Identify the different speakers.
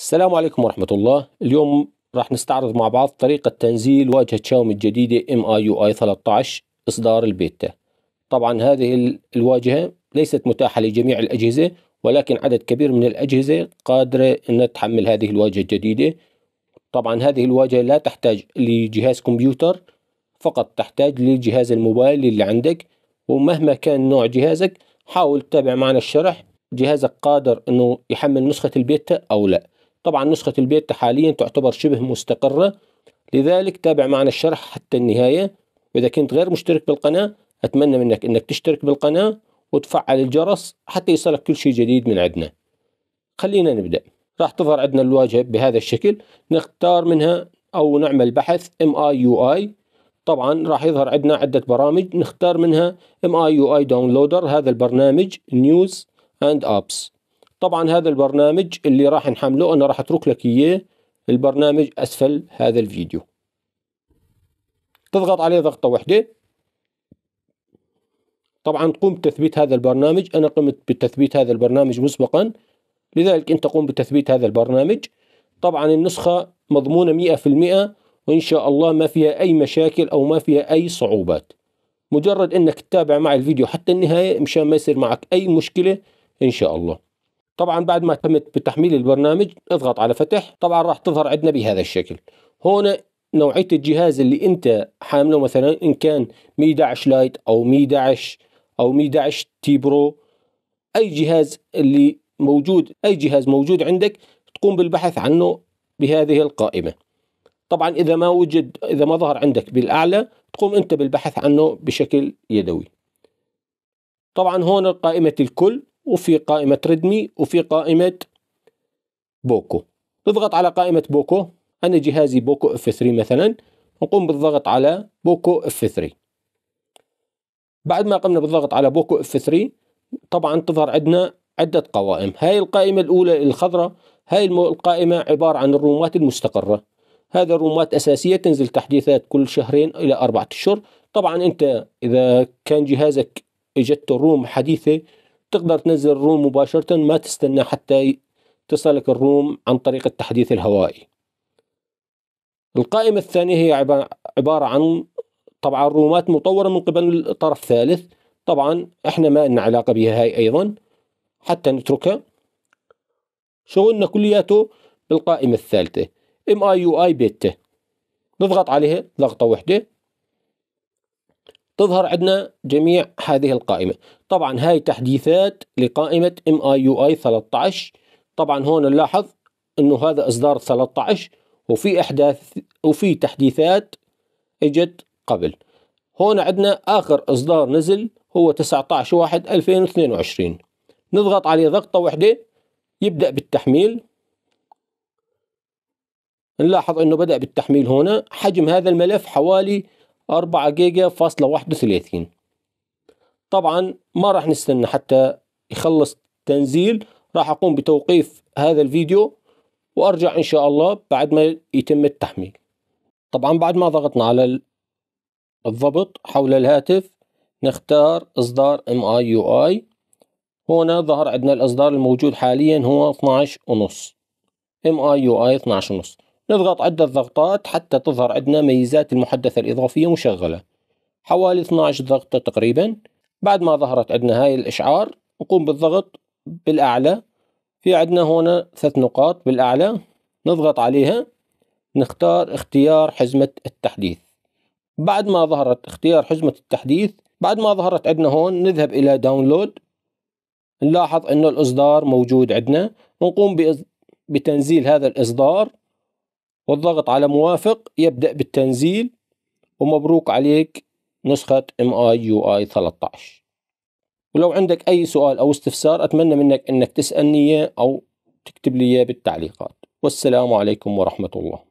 Speaker 1: السلام عليكم ورحمة الله اليوم راح نستعرض مع بعض طريقة تنزيل واجهة شاومي الجديدة MIUI 13 إصدار البيتا طبعا هذه الواجهة ليست متاحة لجميع الأجهزة ولكن عدد كبير من الأجهزة قادرة أن تحمل هذه الواجهة الجديدة طبعا هذه الواجهة لا تحتاج لجهاز كمبيوتر فقط تحتاج لجهاز الموبايل اللي عندك ومهما كان نوع جهازك حاول تتابع معنا الشرح جهازك قادر أنه يحمل نسخة البيتا أو لا طبعا نسخة البيتا حاليا تعتبر شبه مستقرة لذلك تابع معنا الشرح حتى النهاية وإذا كنت غير مشترك بالقناة أتمنى منك أنك تشترك بالقناة وتفعل الجرس حتى يصلك كل شيء جديد من عندنا خلينا نبدأ راح تظهر عندنا الواجهة بهذا الشكل نختار منها أو نعمل بحث MIUI طبعا راح يظهر عندنا عدة برامج نختار منها MIUI Downloader هذا البرنامج News and Apps طبعا هذا البرنامج اللي راح نحمله انا راح اترك لك اياه البرنامج اسفل هذا الفيديو تضغط عليه ضغطة واحدة طبعا تقوم بتثبيت هذا البرنامج أنا قمت بتثبيت هذا البرنامج مسبقا لذلك أنت قم بتثبيت هذا البرنامج طبعا النسخة مضمونة مئة في المئة وإن شاء الله ما فيها أي مشاكل أو ما فيها أي صعوبات مجرد أنك تتابع مع الفيديو حتى النهاية مشان ما يصير معك أي مشكلة إن شاء الله طبعا بعد ما تمت بتحميل البرنامج اضغط على فتح طبعا راح تظهر عندنا بهذا الشكل هون نوعية الجهاز اللي انت حامله مثلا ان كان مي 11 لايت او مي 11 او مي 11 تي برو اي جهاز اللي موجود اي جهاز موجود عندك تقوم بالبحث عنه بهذه القائمة طبعا اذا ما وجد اذا ما ظهر عندك بالاعلى تقوم انت بالبحث عنه بشكل يدوي طبعا هون قائمة الكل وفي قائمة ريدمي وفي قائمة بوكو نضغط على قائمة بوكو أنا جهازي بوكو اف 3 مثلا نقوم بالضغط على بوكو اف 3 بعد ما قمنا بالضغط على بوكو اف 3 طبعا تظهر عندنا عدة قوائم هاي القائمة الأولى الخضراء هاي القائمة عبارة عن الرومات المستقرة هذا الرومات أساسية تنزل تحديثات كل شهرين إلى أربعة أشهر طبعا أنت إذا كان جهازك إجت روم حديثة تقدر تنزل الروم مباشرة ما تستنى حتى تصلك الروم عن طريق التحديث الهوائي القائمة الثانية هي عبارة عن طبعا رومات مطورة من قبل طرف ثالث طبعا احنا ما لنا علاقة بها هاي ايضا حتى نتركها شغلنا كلياته بالقائمة الثالثة ام اي يو اي بيتا نضغط عليها ضغطة واحدة تظهر عندنا جميع هذه القائمة طبعا هاي تحديثات لقائمة MIUI 13 طبعا هون نلاحظ انه هذا اصدار 13 وفي احداث وفي تحديثات اجت قبل هون عندنا اخر اصدار نزل هو 19 1 2022 نضغط عليه ضغطة واحدة يبدأ بالتحميل نلاحظ انه بدأ بالتحميل هنا حجم هذا الملف حوالي 4 جيجا فاصلة 31 طبعا ما راح نستنى حتى يخلص تنزيل راح أقوم بتوقيف هذا الفيديو وأرجع إن شاء الله بعد ما يتم التحميل طبعا بعد ما ضغطنا على الضبط حول الهاتف نختار إصدار MIUI هنا ظهر عندنا الإصدار الموجود حاليا هو 12 ونص MIUI 12 ونص نضغط عدة ضغطات حتى تظهر عندنا ميزات المحدثة الإضافية مشغلة حوالي 12 ضغطة تقريبا بعد ما ظهرت عندنا هاي الإشعار نقوم بالضغط بالأعلى في عندنا هنا ثلاث نقاط بالأعلى نضغط عليها نختار اختيار حزمة التحديث بعد ما ظهرت اختيار حزمة التحديث بعد ما ظهرت عندنا هون نذهب إلى داونلود نلاحظ أنه الإصدار موجود عندنا ونقوم بتنزيل هذا الإصدار والضغط على موافق يبدأ بالتنزيل ومبروك عليك نسخة MIUI 13 ولو عندك اي سؤال او استفسار اتمنى منك انك تسألني او تكتب لي بالتعليقات والسلام عليكم ورحمة الله